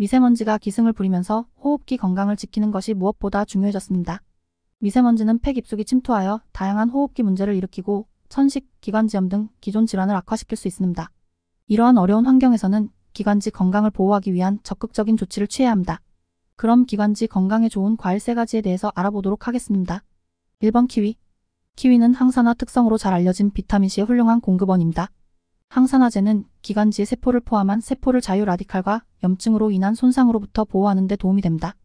미세먼지가 기승을 부리면서 호흡기 건강을 지키는 것이 무엇보다 중요해졌습니다. 미세먼지는 폐 깊숙이 침투하여 다양한 호흡기 문제를 일으키고 천식, 기관지염 등 기존 질환을 악화시킬 수 있습니다. 이러한 어려운 환경에서는 기관지 건강을 보호하기 위한 적극적인 조치를 취해야 합니다. 그럼 기관지 건강에 좋은 과일 세 가지에 대해서 알아보도록 하겠습니다. 1번 키위. 키위는 항산화 특성으로 잘 알려진 비타민C의 훌륭한 공급원입니다. 항산화제는 기관지 세포를 포함한 세포를 자유라디칼과 염증으로 인한 손상으로부터 보호하는 데 도움이 됩니다.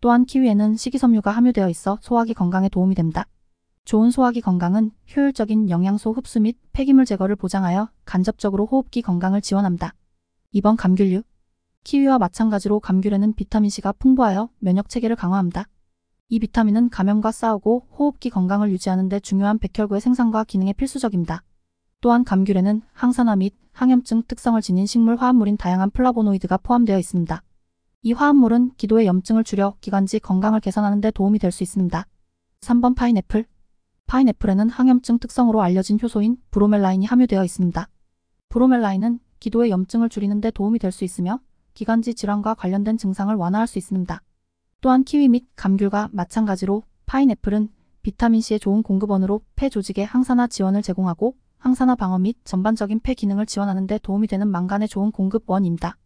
또한 키위에는 식이섬유가 함유되어 있어 소화기 건강에 도움이 됩니다. 좋은 소화기 건강은 효율적인 영양소 흡수 및 폐기물 제거를 보장하여 간접적으로 호흡기 건강을 지원합니다. 2번 감귤류 키위와 마찬가지로 감귤에는 비타민C가 풍부하여 면역체계를 강화합니다. 이 비타민은 감염과 싸우고 호흡기 건강을 유지하는 데 중요한 백혈구의 생산과 기능에 필수적입니다. 또한 감귤에는 항산화 및 항염증 특성을 지닌 식물 화합물인 다양한 플라보노이드가 포함되어 있습니다. 이 화합물은 기도의 염증을 줄여 기관지 건강을 개선하는 데 도움이 될 수 있습니다. 3번 파인애플 파인애플에는 항염증 특성으로 알려진 효소인 브로멜라인이 함유되어 있습니다. 브로멜라인은 기도의 염증을 줄이는 데 도움이 될 수 있으며 기관지 질환과 관련된 증상을 완화할 수 있습니다. 또한 키위 및 감귤과 마찬가지로 파인애플은 비타민C의 좋은 공급원으로 폐 조직에 항산화 지원을 제공하고 항산화 방어 및 전반적인 폐 기능을 지원하는 데 도움이 되는 망간의 좋은 공급원입니다.